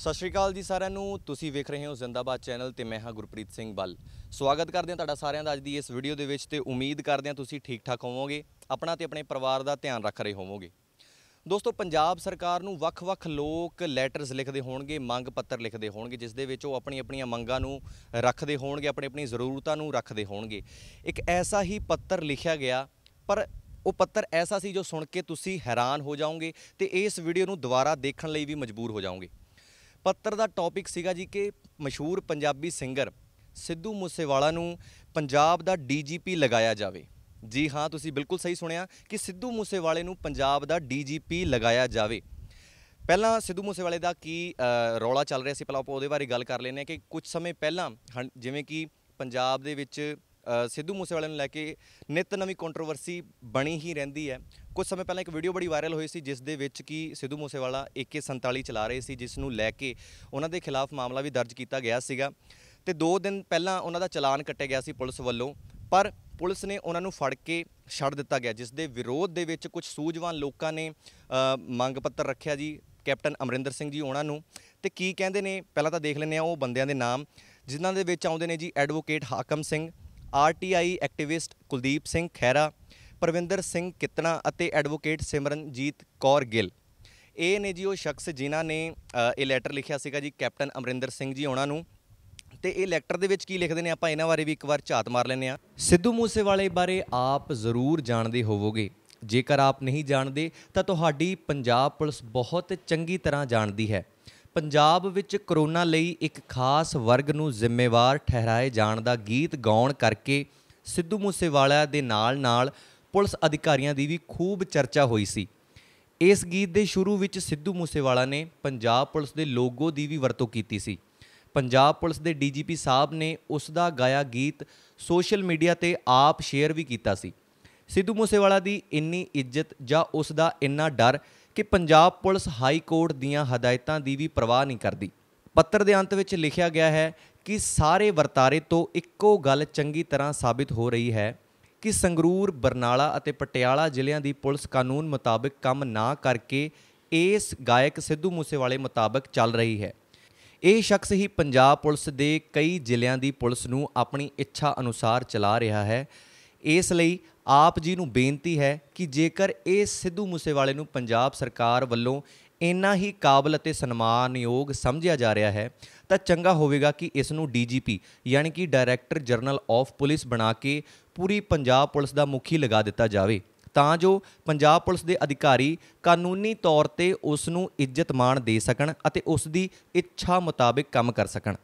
ਸਤਿ ਸ਼੍ਰੀ ਅਕਾਲ ਜੀ ਸਾਰਿਆਂ ਨੂੰ ਤੁਸੀਂ ਵੇਖ ਰਹੇ ਹੋ ਜ਼ਿੰਦਾਬਾਦ ਚੈਨਲ ਤੇ ਮੈਂ ਹਾਂ ਗੁਰਪ੍ਰੀਤ ਸਿੰਘ ਬੱਲ ਸਵਾਗਤ ਕਰਦੇ ਹਾਂ ਤੁਹਾਡਾ ਸਾਰਿਆਂ ਦਾ ਅੱਜ ਦੀ ਇਸ ਵੀਡੀਓ ਦੇ ਵਿੱਚ ਤੇ ਉਮੀਦ ਕਰਦੇ ਹਾਂ ਤੁਸੀਂ ਠੀਕ ਠਾਕ ਹੋਵੋਗੇ ਆਪਣਾ ਤੇ ਆਪਣੇ ਪਰਿਵਾਰ ਦਾ ਧਿਆਨ ਰੱਖ ਰਹੇ ਹੋਵੋਗੇ ਦੋਸਤੋ ਪੰਜਾਬ ਸਰਕਾਰ ਨੂੰ ਵੱਖ-ਵੱਖ ਲੋਕ ਲੈਟਰਸ ਲਿਖਦੇ ਹੋਣਗੇ ਮੰਗ ਪੱਤਰ ਲਿਖਦੇ ਹੋਣਗੇ ਜਿਸ ਦੇ ਵਿੱਚ ਉਹ ਆਪਣੀ ਆਪਣੀਆਂ ਮੰਗਾਂ ਨੂੰ ਰੱਖਦੇ ਹੋਣਗੇ ਆਪਣੀ ਆਪਣੀ ਜ਼ਰੂਰਤਾਂ ਨੂੰ ਰੱਖਦੇ ਹੋਣਗੇ ਇੱਕ ਐਸਾ ਹੀ ਪੱਤਰ ਲਿਖਿਆ ਗਿਆ ਪਰ ਉਹ ਪੱਤਰ ਐਸਾ ਸੀ ਜੋ ਸੁਣ ਕੇ ਤੁਸੀਂ ਹੈਰਾਨ ਹੋ ਜਾਓਗੇ ਤੇ ਇਸ ਵੀਡੀਓ ਨੂੰ ਦੁਬਾਰਾ ਦੇਖਣ ਲਈ ਵੀ ਮਜਬੂਰ ਹੋ ਜਾਓਗੇ ਪੱਤਰ ਦਾ ਟੌਪਿਕ ਸੀਗਾ ਜੀ ਕਿ ਮਸ਼ਹੂਰ ਪੰਜਾਬੀ ਸਿੰਗਰ ਸਿੱਧੂ ਮੂਸੇਵਾਲਾ ਨੂੰ ਪੰਜਾਬ ਦਾ ਡੀਜੀਪੀ ਲਗਾਇਆ ਜਾਵੇ ਜੀ ਹਾਂ ਤੁਸੀਂ ਬਿਲਕੁਲ ਸਹੀ ਸੁਣਿਆ ਕਿ ਸਿੱਧੂ ਮੂਸੇਵਾਲੇ ਨੂੰ ਪੰਜਾਬ ਦਾ ਡੀਜੀਪੀ ਲਗਾਇਆ ਜਾਵੇ ਪਹਿਲਾਂ ਸਿੱਧੂ ਮੂਸੇਵਾਲੇ ਦਾ ਕੀ ਰੌਲਾ ਚੱਲ ਰਿਹਾ ਸੀ ਪਹਿਲਾਂ ਆਪਾਂ ਉਹਦੇ ਬਾਰੇ ਗੱਲ ਕਰ ਲੈਨੇ ਕਿ ਕੁਝ ਸਮੇਂ ਪਹਿਲਾਂ ਜਿਵੇਂ ਕਿ ਪੰਜਾਬ ਦੇ ਵਿੱਚ ਸਿੱਧੂ ਮੂਸੇਵਾਲੇ ਨੂੰ ਲੈ ਕੇ ਨਿਤ ਨਵੀਂ ਕੰਟਰੋਵਰਸੀ ਬਣੀ ਹੀ ਰਹਿੰਦੀ ਹੈ ਕੁਝ ਸਮੇਂ ਪਹਿਲਾਂ ਇੱਕ ਵੀਡੀਓ ਬੜੀ ਵਾਇਰਲ ਹੋਈ ਸੀ ਜਿਸ ਦੇ ਵਿੱਚ ਕਿ ਸਿੱਧੂ ਮੂਸੇਵਾਲਾ AK47 ਚਲਾ ਰਹੇ ਸੀ ਜਿਸ ਨੂੰ ਲੈ ਕੇ ਉਹਨਾਂ ਦੇ ਖਿਲਾਫ ਮਾਮਲਾ ਵੀ ਦਰਜ ਕੀਤਾ ਗਿਆ ਸੀਗਾ ਤੇ 2 ਦਿਨ ਪਹਿਲਾਂ ਉਹਨਾਂ ਦਾ ਚਲਾਨ ਕੱਟਿਆ ਗਿਆ ਸੀ ਪੁਲਿਸ ਵੱਲੋਂ ਪਰ ਪੁਲਿਸ ਨੇ ਉਹਨਾਂ ਨੂੰ ਫੜ ਕੇ ਛੱਡ ਦਿੱਤਾ ਗਿਆ ਜਿਸ ਦੇ ਵਿਰੋਧ ਦੇ ਵਿੱਚ ਕੁਝ ਸੂਝਵਾਨ ਲੋਕਾਂ ਨੇ ਮੰਗ ਪੱਤਰ ਰੱਖਿਆ ਜੀ ਕੈਪਟਨ ਅਮਰਿੰਦਰ ਸਿੰਘ ਜੀ ਉਹਨਾਂ ਨੂੰ ਤੇ ਕੀ ਕਹਿੰਦੇ ਨੇ ਪਹਿਲਾਂ ਤਾਂ ਦੇਖ ਲੈਂਦੇ ਆ ਉਹ ਬੰਦਿਆਂ ਦੇ ਨਾਮ ਜਿਨ੍ਹਾਂ ਦੇ ਵਿੱਚ ਆਉਂਦੇ ਨੇ ਜੀ advocate Hakam Singh RTI activist Kuldeep Singh Khaira Parvinder Singh ਕਿਤਨਾ ਅਤੇ ਐਡਵੋਕੇਟ ਸਿਮਰਨਜੀਤ ਕੌਰ ਗਿੱਲ ਇਹ ਨੇ ਜੀ ਉਹ ਸ਼ਖਸ ਜਿਨ੍ਹਾਂ ਨੇ ਇਹ ਲੈਟਰ ਲਿਖਿਆ ਸੀਗਾ ਜੀ ਕੈਪਟਨ ਅਮਰਿੰਦਰ ਸਿੰਘ ਜੀ ਉਹਨਾਂ ਨੂੰ ਤੇ ਇਹ ਲੈਟਰ ਦੇ ਵਿੱਚ ਕੀ ਲਿਖਦੇ ਨੇ ਆਪਾਂ ਇਹਨਾਂ ਬਾਰੇ ਵੀ ਇੱਕ ਵਾਰ ਝਾਤ ਮਾਰ ਲੈਨੇ ਆ ਸਿੱਧੂ ਮੂਸੇਵਾਲੇ ਬਾਰੇ ਆਪ ਜ਼ਰੂਰ ਜਾਣਦੇ ਹੋਵੋਗੇ ਜੇਕਰ ਆਪ ਨਹੀਂ ਜਾਣਦੇ ਤਾਂ ਤੁਹਾਡੀ ਪੰਜਾਬ ਪੁਲਿਸ ਬਹੁਤ ਚੰਗੀ ਤਰ੍ਹਾਂ ਜਾਣਦੀ ਹੈ ਪੰਜਾਬ ਵਿੱਚ ਕਰੋਨਾ ਲਈ ਇੱਕ ਖਾਸ ਵਰਗ ਨੂੰ ਜ਼ਿੰਮੇਵਾਰ ਠਹਿਰਾਏ ਜਾਣ ਦਾ ਗੀਤ ਗਾਉਣ ਕਰਕੇ ਸਿੱਧੂ ਮੂਸੇਵਾਲਾ ਦੇ ਨਾਲ-ਨਾਲ ਪੁਲਿਸ ਅਧਿਕਾਰੀਆਂ ਦੀ ਵੀ ਖੂਬ ਚਰਚਾ ਹੋਈ ਸੀ ਇਸ ਗੀਤ ਦੇ ਸ਼ੁਰੂ ਵਿੱਚ ਸਿੱਧੂ ਮੂਸੇਵਾਲਾ ਨੇ ਪੰਜਾਬ ਪੁਲਿਸ ਦੇ ਲੋਗੋ ਦੀ ਵੀ ਵਰਤੋਂ ਕੀਤੀ ਸੀ ਪੰਜਾਬ ਪੁਲਿਸ ਦੇ ਡੀਜੀਪੀ ਸਾਹਿਬ ਨੇ ਉਸ ਦਾ ਗਾਇਆ ਗੀਤ ਸੋਸ਼ਲ ਮੀਡੀਆ ਤੇ ਆਪ ਸ਼ੇਅਰ ਵੀ ਕੀਤਾ ਸੀ ਸਿੱਧੂ ਮੂਸੇਵਾਲਾ ਦੀ ਇੰਨੀ ਇੱਜ਼ਤ ਜਾਂ ਉਸ ਦਾ ਇੰਨਾ ਡਰ ਕਿ ਪੰਜਾਬ ਪੁਲਿਸ ਹਾਈ ਕੋਰਟ ਦੀਆਂ ਹਦਾਇਤਾਂ ਦੀ ਵੀ ਪਰਵਾਹ ਨਹੀਂ ਕਰਦੀ ਪੱਤਰ ਦੇ ਅੰਤ ਵਿੱਚ ਲਿਖਿਆ ਗਿਆ ਹੈ ਕਿ ਸਾਰੇ ਵਰਤਾਰੇ ਤੋਂ ਇੱਕੋ ਗੱਲ ਚੰਗੀ ਤਰ੍ਹਾਂ ਸਾਬਿਤ ਹੋ ਰਹੀ ਹੈ ਕਿ ਸੰਗਰੂਰ ਬਰਨਾਲਾ ਅਤੇ ਪਟਿਆਲਾ ਜ਼ਿਲ੍ਹਿਆਂ ਦੀ ਪੁਲਿਸ ਕਾਨੂੰਨ ਮੁਤਾਬਕ ਕੰਮ ਨਾ ਕਰਕੇ ਇਸ ਗਾਇਕ ਸਿੱਧੂ ਮੂਸੇਵਾਲੇ ਮੁਤਾਬਕ ਚੱਲ ਰਹੀ ਹੈ ਇਹ ਸ਼ਖਸ ਹੀ ਪੰਜਾਬ ਪੁਲਿਸ ਦੇ ਕਈ ਜ਼ਿਲ੍ਹਿਆਂ ਦੀ ਪੁਲਿਸ ਨੂੰ ਆਪਣੀ ਇੱਛਾ ਅਨੁਸਾਰ ਚਲਾ ਰਿਹਾ ਹੈ ਇਸ ਲਈ ਆਪ ਜੀ ਨੂੰ ਬੇਨਤੀ ਹੈ ਕਿ ਜੇਕਰ ਇਹ ਸਿੱਧੂ ਮੂਸੇਵਾਲੇ ਨੂੰ ਪੰਜਾਬ ਸਰਕਾਰ ਵੱਲੋਂ ਇੰਨਾ ਹੀ ਕਾਬਲ ਅਤੇ ਸਨਮਾਨਯੋਗ ਸਮਝਿਆ ਜਾ ਰਿਹਾ ਹੈ ਤਾਂ ਚੰਗਾ ਹੋਵੇਗਾ ਕਿ ਇਸ ਨੂੰ ਡੀਜੀਪੀ ਯਾਨੀ ਕਿ ਡਾਇਰੈਕਟਰ ਜਨਰਲ ਆਫ ਪੁਲਿਸ ਬਣਾ ਕੇ ਪੂਰੀ ਪੰਜਾਬ ਪੁਲਿਸ ਦਾ ਮੁਖੀ ਲਗਾ ਦਿੱਤਾ ਜਾਵੇ ਤਾਂ ਜੋ ਪੰਜਾਬ ਪੁਲਿਸ ਦੇ ਅਧਿਕਾਰੀ ਕਾਨੂੰਨੀ ਤੌਰ ਤੇ ਉਸ ਨੂੰ ਇੱਜ਼ਤ ਮਾਣ ਦੇ ਸਕਣ ਅਤੇ ਉਸ ਦੀ ਇੱਛਾ ਮੁਤਾਬਿਕ ਕੰਮ ਕਰ ਸਕਣ